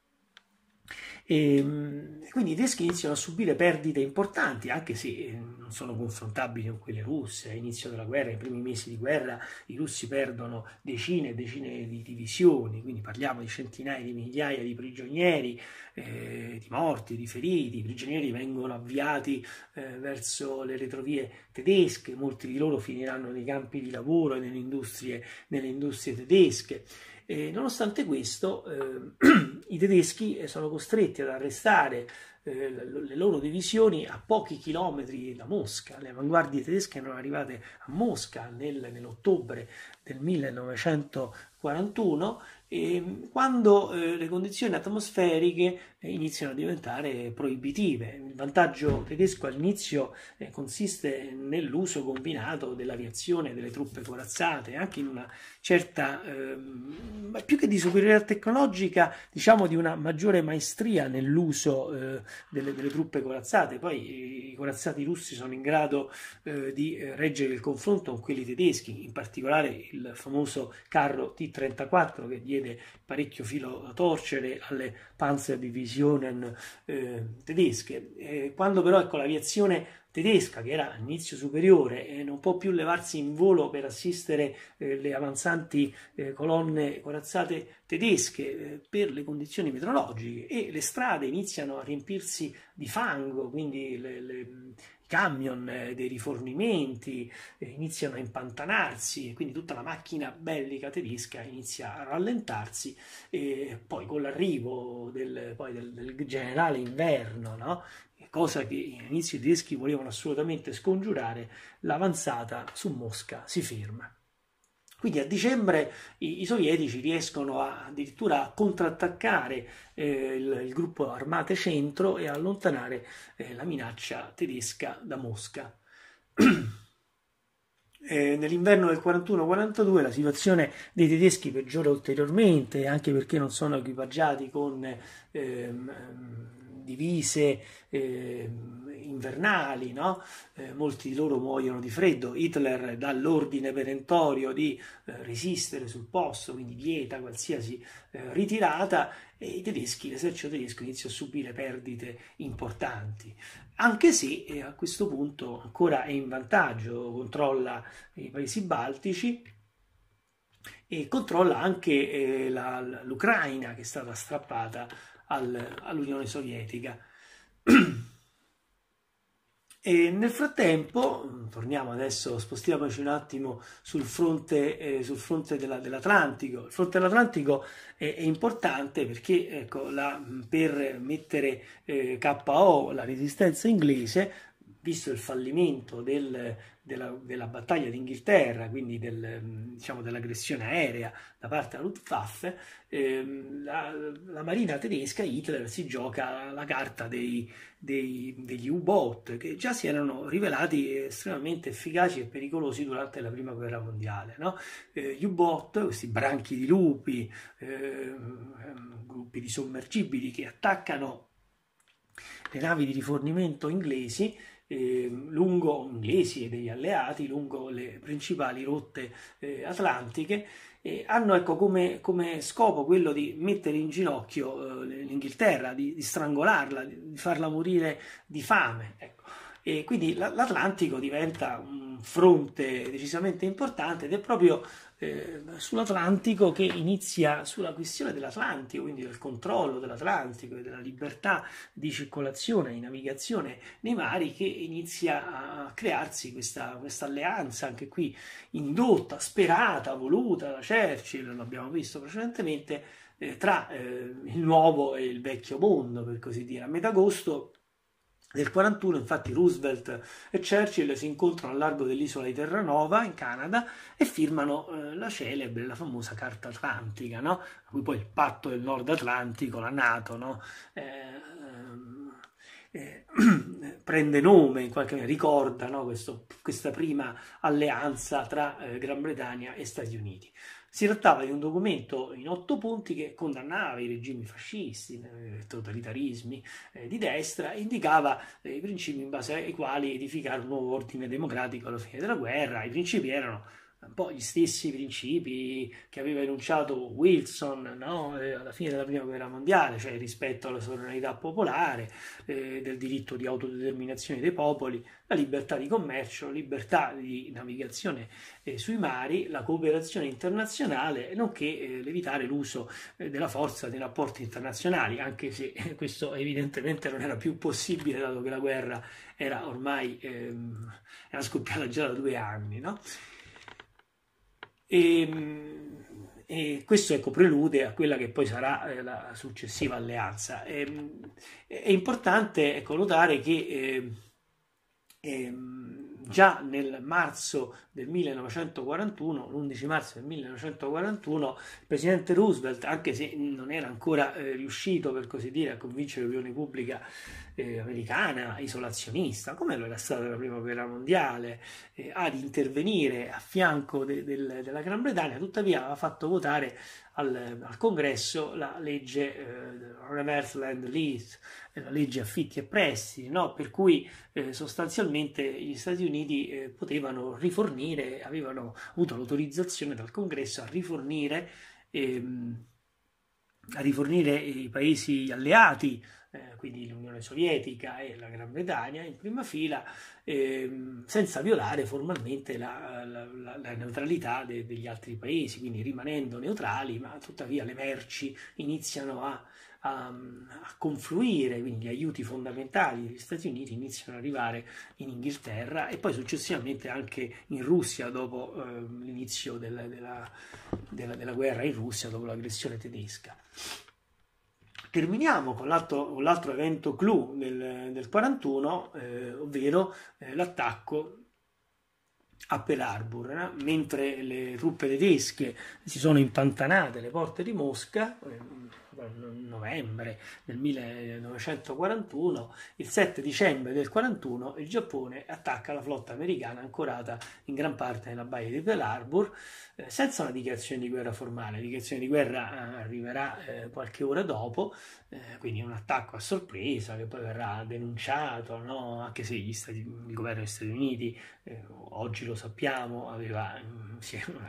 Ehm, e, quindi i tedeschi iniziano a subire perdite importanti, anche se eh, non sono confrontabili con quelle russe. All'inizio della guerra, nei primi mesi di guerra, i russi perdono decine e decine di divisioni, quindi parliamo di centinaia di migliaia di prigionieri, eh, di morti, di feriti. I prigionieri vengono avviati eh, verso le retrovie tedesche, molti di loro finiranno nei campi di lavoro e nelle industrie, nelle industrie tedesche. E nonostante questo, eh, i tedeschi eh, sono costretti ad arrestare eh, le loro divisioni a pochi chilometri da Mosca. Le avanguardie tedesche erano arrivate a Mosca nel, nell'ottobre del 1941 e mm, quando eh, le condizioni atmosferiche iniziano a diventare proibitive. Il vantaggio tedesco all'inizio eh, consiste nell'uso combinato dell'aviazione, delle truppe corazzate, anche in una certa, ehm, più che di superiorità tecnologica, diciamo di una maggiore maestria nell'uso eh, delle, delle, truppe corazzate. Poi i corazzati russi sono in grado eh, di eh, reggere il confronto con quelli tedeschi, in particolare il famoso carro T-34 che diede parecchio filo a torcere alle Panzer Division Divisionen eh, tedesche. Eh, quando però ecco, l'aviazione tedesca che era all'inizio superiore e non può più levarsi in volo per assistere eh, le avanzanti eh, colonne corazzate tedesche eh, per le condizioni meteorologiche e le strade iniziano a riempirsi di fango, quindi le, le camion eh, dei rifornimenti eh, iniziano a impantanarsi, quindi tutta la macchina bellica tedesca inizia a rallentarsi e poi con l'arrivo del, del, del generale inverno no? cosa che all'inizio i tedeschi volevano assolutamente scongiurare, l'avanzata su Mosca si ferma. Quindi a dicembre i, i sovietici riescono a, addirittura a contrattaccare eh, il, il, gruppo armate centro e a allontanare eh, la minaccia tedesca da Mosca. Eh, nell'inverno del 41-42 la situazione dei tedeschi peggiora ulteriormente, anche perché non sono equipaggiati con ehm, ehm divise eh, invernali, no? eh, molti di loro muoiono di freddo. Hitler dà l'ordine perentorio di eh, resistere sul posto, quindi vieta qualsiasi eh, ritirata e i tedeschi, l'esercito tedesco inizia a subire perdite importanti. Anche se eh, a questo punto ancora è in vantaggio, controlla i paesi baltici, e controlla anche eh, la, l'Ucraina che è stata strappata al, all'Unione Sovietica. E nel frattempo, torniamo adesso, spostiamoci un attimo sul fronte, eh, sul fronte della, dell'Atlantico. Il fronte dell'Atlantico è, è importante perché ecco, la, per mettere eh, KO la resistenza inglese, visto il fallimento del, della, della battaglia d'Inghilterra, quindi del, diciamo, dell'aggressione aerea da parte della Luftwaffe, ehm, la, la, marina tedesca, Hitler, si gioca la carta dei, dei, degli U-boat che già si erano rivelati estremamente efficaci e pericolosi durante la prima guerra mondiale. No? Eh, gli U-boat, questi branchi di lupi, eh, gruppi di sommergibili che attaccano le navi di rifornimento inglesi eh, lungo inglesi e degli alleati, lungo le principali rotte eh, atlantiche, eh, hanno ecco, come, come, scopo quello di mettere in ginocchio eh, l'Inghilterra, di, di, strangolarla, di, farla morire di fame. Ecco. E quindi l'Atlantico diventa un fronte decisamente importante ed è proprio eh, sull'Atlantico che inizia sulla questione dell'Atlantico, quindi del controllo dell'Atlantico e della libertà di circolazione e navigazione nei mari, che inizia a crearsi questa, alleanza, anche qui indotta, sperata, voluta da Churchill, l'abbiamo visto precedentemente, eh, tra eh, il nuovo e il vecchio mondo, per così dire. A metà agosto nel 1941 infatti Roosevelt e Churchill si incontrano al largo dell'isola di Terranova in Canada e firmano eh, la celebre, la famosa Carta Atlantica, no? poi il patto del Nord Atlantico, la Nato, no? eh, ehm, eh, prende nome, in qualche modo, ricorda no? Questo, questa prima alleanza tra eh, Gran Bretagna e Stati Uniti. Si trattava di un documento in otto punti che condannava i regimi fascisti, eh, i totalitarismi eh, di destra, indicava eh, i principi in base ai quali edificare un nuovo ordine democratico alla fine della guerra. I principi erano un po' gli stessi principi che aveva enunciato Wilson no? Eh, alla fine della prima guerra mondiale, cioè rispetto alla sovranità popolare, eh, del diritto di autodeterminazione dei popoli, la libertà di commercio, libertà di navigazione eh, sui mari, la cooperazione internazionale, nonché eh, evitare l'uso eh, della forza nei rapporti internazionali, anche se eh, questo evidentemente non era più possibile dato che la guerra era ormai ehm, era scoppiata già da due anni. No? E, ehm, e questo ecco, prelude a quella che poi sarà eh, la successiva alleanza. Ehm, è, è importante ecco, notare che eh, eh, già nel marzo del 1941, l'11 marzo del 1941, il presidente Roosevelt, anche se non era ancora eh, riuscito per così dire a convincere l'opinione pubblica eh, americana, isolazionista, come lo era stata la prima guerra mondiale, eh, ad intervenire a fianco de, de, della Gran Bretagna, tuttavia ha fatto votare al, al congresso la legge eh, Reverse Land Lease, eh, la legge affitti e prestiti, no? per cui eh, sostanzialmente gli Stati Uniti eh, potevano rifornire, avevano avuto l'autorizzazione dal congresso a rifornire ehm, a rifornire i paesi alleati eh, quindi l'Unione Sovietica e la Gran Bretagna in prima fila, eh, senza violare formalmente la, la, la neutralità de, degli altri paesi, quindi rimanendo neutrali, ma tuttavia le merci iniziano a, a, a, confluire, quindi gli aiuti fondamentali degli Stati Uniti iniziano ad arrivare in Inghilterra e poi successivamente anche in Russia dopo eh, l'inizio della, della, della, della guerra in Russia, dopo l'aggressione tedesca. Terminiamo con l'altro, l'altro evento clou del, del 41, eh, ovvero eh, l'attacco a Pearl Harbor, no? mentre le truppe tedesche si sono impantanate alle porte di Mosca, eh, novembre del 1941, il 7 dicembre del 41 il Giappone attacca la flotta americana ancorata in gran parte nella baia di Pearl Harbor eh, senza una dichiarazione di guerra formale. La dichiarazione di guerra eh, arriverà eh, qualche ora dopo, eh, quindi un attacco a sorpresa che poi verrà denunciato, no? anche se Stati, il governo degli Stati Uniti, eh, oggi lo sappiamo, aveva, mm,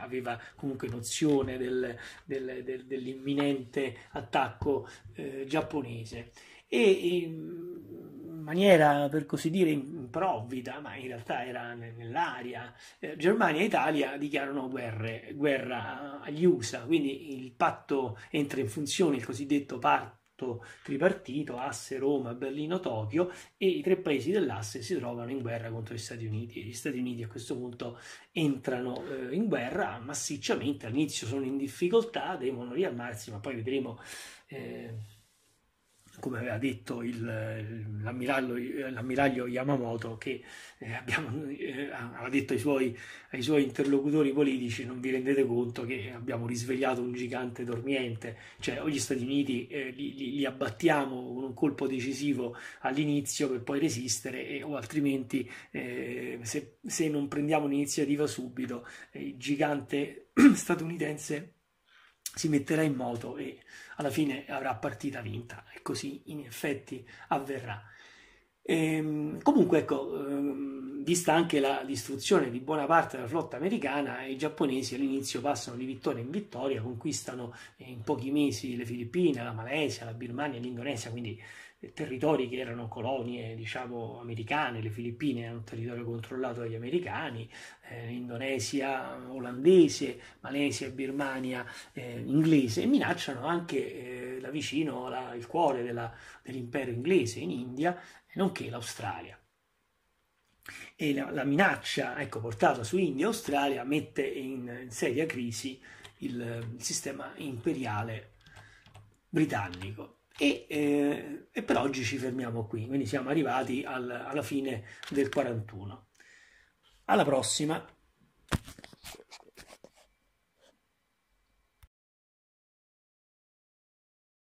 aveva comunque nozione del, del, del, dell'imminente attacco eh, giapponese. E, e, maniera per così dire improvvida, ma in realtà era nell'aria, eh, Germania e Italia dichiarano guerre, guerra agli USA, quindi il patto entra in funzione, il cosiddetto patto tripartito, asse Roma, Berlino, Tokyo e i tre paesi dell'asse si trovano in guerra contro gli Stati Uniti. E Gli Stati Uniti a questo punto entrano eh, in guerra massicciamente, all'inizio sono in difficoltà, devono riarmarsi, ma poi vedremo... Eh, come aveva detto il, l'ammiraglio, Yamamoto, che eh, abbiamo, eh, aveva detto ai suoi, ai suoi, interlocutori politici: non vi rendete conto che abbiamo risvegliato un gigante dormiente, cioè o gli Stati Uniti eh, li, li, li, abbattiamo con un colpo decisivo all'inizio per poi resistere, e, o altrimenti, eh, se, se, non prendiamo l'iniziativa subito, eh, il gigante statunitense si metterà in moto e alla fine avrà partita vinta e così in effetti avverrà. E, ehm, comunque, ecco, ehm, vista anche la distruzione di buona parte della flotta americana, i giapponesi all'inizio passano di vittoria in vittoria, conquistano in pochi mesi le Filippine, la Malesia, la Birmania, l'Indonesia, quindi territori che erano colonie, diciamo, americane, le Filippine erano un territorio controllato dagli americani, eh, Indonesia olandese, Malesia, Birmania eh, inglese, e minacciano anche eh, da vicino la, il cuore della, dell'impero inglese in India, nonché l'Australia. E la, la minaccia ecco, portata su India e Australia mette in, in seria crisi il, il sistema imperiale britannico. E, eh, e, per oggi ci fermiamo qui, quindi siamo arrivati al, alla fine del 41. Alla prossima!